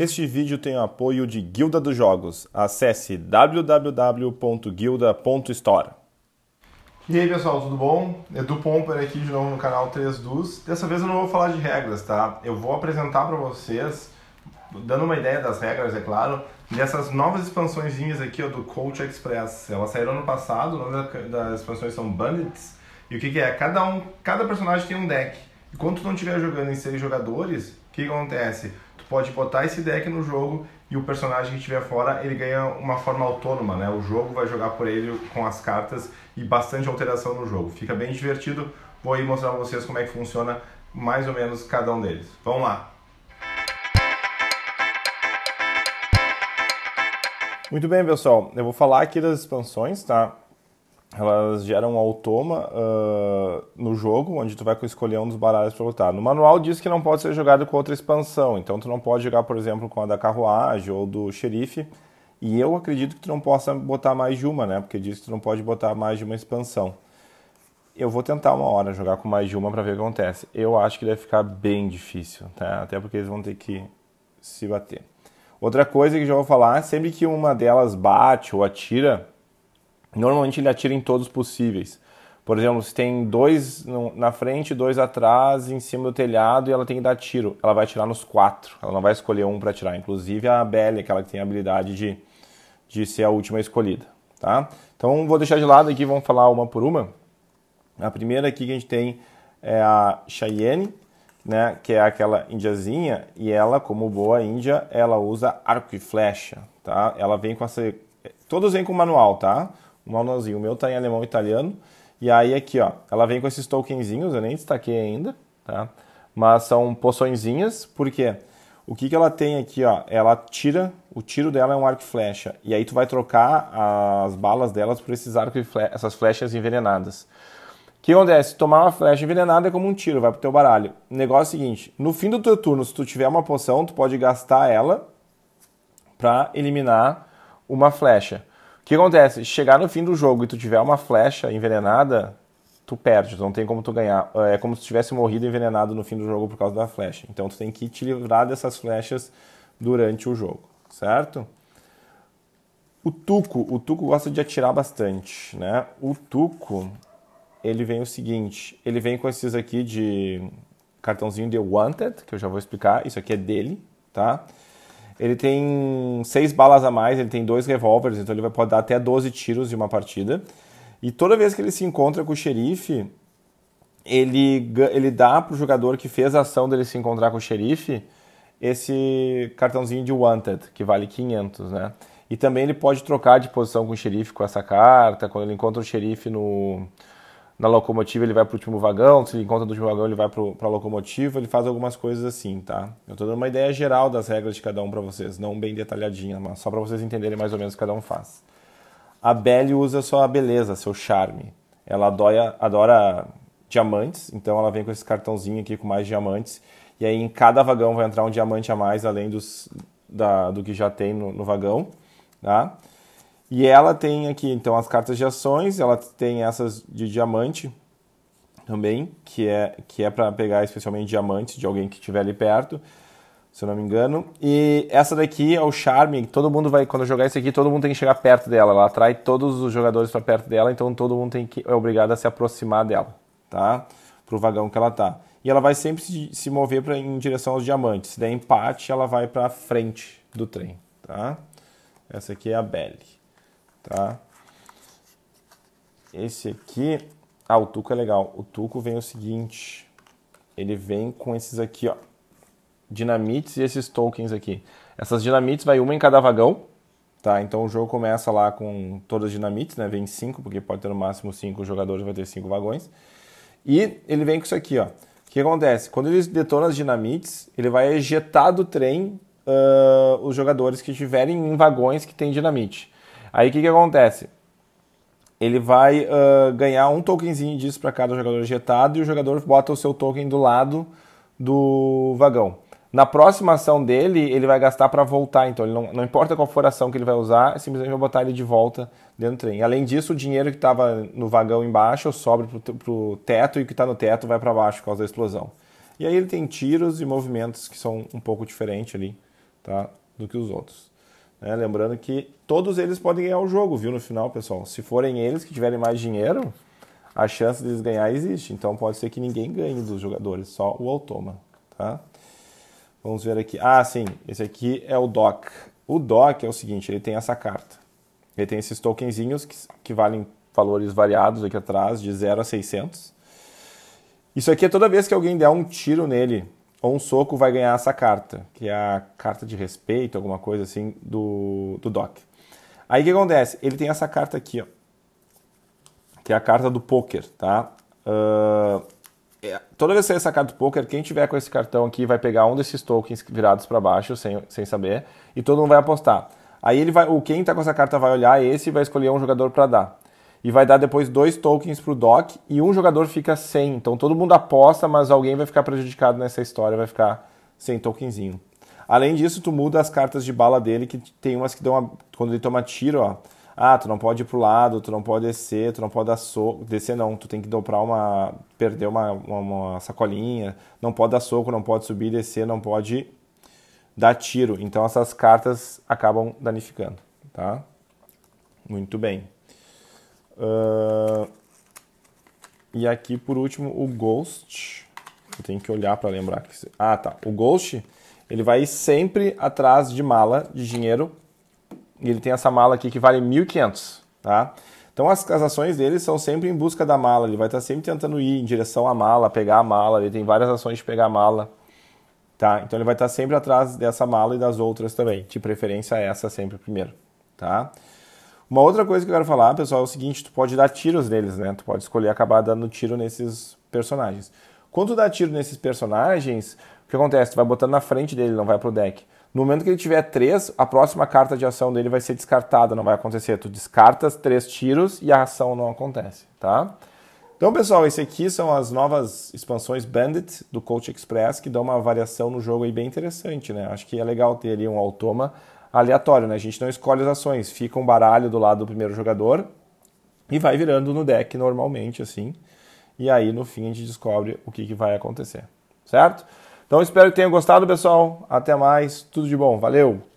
Este vídeo tem o apoio de Guilda dos Jogos. Acesse www.guilda.store. E aí pessoal, tudo bom? Edu Pomper aqui de novo no canal 3 Dus. Dessa vez eu não vou falar de regras, tá? Eu vou apresentar para vocês, dando uma ideia das regras, é claro, dessas novas expansõezinhas aqui ó, do Coach Express. Elas saíram ano passado, o nome das expansões são Bandits. E o que, que é? Cada, um, cada personagem tem um deck. E tu não estiver jogando em seis jogadores, o que, que acontece? pode botar esse deck no jogo e o personagem que estiver fora ele ganha uma forma autônoma, né? O jogo vai jogar por ele com as cartas e bastante alteração no jogo. Fica bem divertido. Vou aí mostrar para vocês como é que funciona mais ou menos cada um deles. Vamos lá! Muito bem, pessoal. Eu vou falar aqui das expansões, tá? elas geram um automa uh, no jogo, onde tu vai escolher um dos baralhos para lutar. No manual diz que não pode ser jogado com outra expansão, então tu não pode jogar, por exemplo, com a da carruagem ou do xerife. E eu acredito que tu não possa botar mais de uma, né? Porque diz que tu não pode botar mais de uma expansão. Eu vou tentar uma hora jogar com mais de uma para ver o que acontece. Eu acho que deve ficar bem difícil, tá? Até porque eles vão ter que se bater. Outra coisa que já vou falar, sempre que uma delas bate ou atira, Normalmente ele atira em todos possíveis. Por exemplo, se tem dois na frente, dois atrás, em cima do telhado e ela tem que dar tiro. Ela vai atirar nos quatro, ela não vai escolher um para atirar. Inclusive a Belle, aquela que tem a habilidade de, de ser a última escolhida. Tá? Então vou deixar de lado aqui, vamos falar uma por uma. A primeira aqui que a gente tem é a Cheyenne, né, que é aquela indiazinha, e ela, como boa índia, ela usa arco e flecha, tá? Ela vem com essa... Todos vêm com manual, tá? um O meu está em alemão e italiano. E aí aqui, ó, ela vem com esses tokenzinhos, eu nem destaquei ainda, tá? Mas são poçõezinhas, porque o que, que ela tem aqui, ó, ela tira, o tiro dela é um arco e flecha, e aí tu vai trocar as balas delas por esses arco e essas flechas envenenadas. O que acontece? Tomar uma flecha envenenada é como um tiro, vai pro teu baralho. O negócio é o seguinte, no fim do teu turno, se tu tiver uma poção, tu pode gastar ela para eliminar uma flecha que acontece? Chegar no fim do jogo e tu tiver uma flecha envenenada, tu perde, tu não tem como tu ganhar. É como se tivesse morrido envenenado no fim do jogo por causa da flecha. Então tu tem que te livrar dessas flechas durante o jogo, certo? O Tuco, o Tuco gosta de atirar bastante, né? O Tuco, ele vem o seguinte, ele vem com esses aqui de cartãozinho de Wanted, que eu já vou explicar, isso aqui é dele, tá? Ele tem seis balas a mais, ele tem dois revólveres, então ele pode dar até 12 tiros de uma partida. E toda vez que ele se encontra com o xerife, ele, ele dá pro jogador que fez a ação dele se encontrar com o xerife esse cartãozinho de Wanted, que vale 500, né? E também ele pode trocar de posição com o xerife com essa carta, quando ele encontra o xerife no, na locomotiva ele vai para o último vagão, se ele encontra no último vagão ele vai para a locomotiva, ele faz algumas coisas assim, tá? Eu estou dando uma ideia geral das regras de cada um para vocês, não bem detalhadinha, mas só para vocês entenderem mais ou menos o que cada um faz. A Belle usa só a beleza, seu charme. Ela adora, adora diamantes, então ela vem com esse cartãozinho aqui com mais diamantes. E aí em cada vagão vai entrar um diamante a mais, além dos, da, do que já tem no, no vagão. Tá? E ela tem aqui, então, as cartas de ações, ela tem essas de diamante também, que é, que é para pegar especialmente diamantes de alguém que estiver ali perto, se eu não me engano. E essa daqui é o charme, todo mundo vai, quando jogar isso aqui, todo mundo tem que chegar perto dela, ela atrai todos os jogadores para perto dela, então todo mundo tem que, é obrigado a se aproximar dela, tá? Pro vagão que ela tá. E ela vai sempre se, se mover pra, em direção aos diamantes. Se der empate, ela vai para frente do trem, tá? Essa aqui é a Belle tá? Esse aqui, ah, o tuco é legal. O tuco vem o seguinte, ele vem com esses aqui, ó, dinamites e esses tokens aqui. Essas dinamites vai uma em cada vagão, tá? Então o jogo começa lá com todas as dinamites, né? Vem cinco, porque pode ter no máximo cinco jogadores, vai ter cinco vagões. E ele vem com isso aqui, ó. O que acontece? Quando ele detona as dinamites, ele vai ejetar do trem uh, os jogadores que estiverem em vagões que tem dinamite. Aí o que, que acontece? Ele vai uh, ganhar um tokenzinho disso para cada jogador injetado e o jogador bota o seu token do lado do vagão. Na próxima ação dele, ele vai gastar para voltar, então não, não, importa qual for a ação que ele vai usar, simplesmente vai botar ele de volta dentro do trem. Além disso, o dinheiro que estava no vagão embaixo sobe para o teto e o que está no teto vai para baixo por causa da explosão. E aí ele tem tiros e movimentos que são um pouco diferentes ali tá, do que os outros. Né? Lembrando que todos eles podem ganhar o jogo, viu? No final, pessoal. Se forem eles que tiverem mais dinheiro, a chance deles ganhar existe. Então pode ser que ninguém ganhe dos jogadores, só o Automa, tá? Vamos ver aqui. Ah, sim, esse aqui é o Doc. O Doc é o seguinte, ele tem essa carta. Ele tem esses tokenzinhos que, que valem valores variados aqui atrás, de 0 a 600. Isso aqui é toda vez que alguém der um tiro nele ou um soco vai ganhar essa carta, que é a carta de respeito, alguma coisa assim, do, do Doc. Aí o que acontece? Ele tem essa carta aqui, ó, que é a carta do poker, tá? Uh, é, toda vez que sair essa carta do poker, quem tiver com esse cartão aqui vai pegar um desses tokens virados para baixo, sem, sem saber, e todo mundo vai apostar. Aí ele vai, o quem está com essa carta vai olhar esse e vai escolher um jogador para dar e vai dar depois dois tokens para o Doc e um jogador fica sem. Então todo mundo aposta, mas alguém vai ficar prejudicado nessa história, vai ficar sem tokenzinho. Além disso, tu muda as cartas de bala dele, que tem umas que dão. Uma... Quando ele toma tiro, ó. Ah, tu não pode ir pro lado, tu não pode descer, tu não pode dar soco. Descer não, tu tem que dobrar uma. perder uma, uma, uma sacolinha, não pode dar soco, não pode subir, descer, não pode dar tiro. Então essas cartas acabam danificando, tá? Muito bem. Uh, e aqui, por último, o Ghost. Eu tenho que olhar para lembrar. Que... Ah, tá. O Ghost, ele vai sempre atrás de mala de dinheiro. E ele tem essa mala aqui que vale 1.500, tá? Então as, as ações dele são sempre em busca da mala. Ele vai estar tá sempre tentando ir em direção à mala, pegar a mala. Ele tem várias ações de pegar a mala, tá? Então ele vai estar tá sempre atrás dessa mala e das outras também. De preferência essa sempre primeiro, tá? Uma outra coisa que eu quero falar, pessoal, é o seguinte: tu pode dar tiros neles, né? Tu pode escolher acabar dando tiro nesses personagens. Quando tu dá tiro nesses personagens, o que acontece? Tu vai botando na frente dele, não vai pro deck. No momento que ele tiver três, a próxima carta de ação dele vai ser descartada, não vai acontecer. Tu descartas três tiros e a ação não acontece, tá? Então, pessoal, esse aqui são as novas expansões Bandit do Coach Express, que dão uma variação no jogo aí bem interessante, né? Acho que é legal ter ali um automa aleatório, né? A gente não escolhe as ações, fica um baralho do lado do primeiro jogador e vai virando no deck normalmente, assim. E aí no fim a gente descobre o que, que vai acontecer, certo? Então espero que tenham gostado, pessoal. Até mais, tudo de bom, valeu!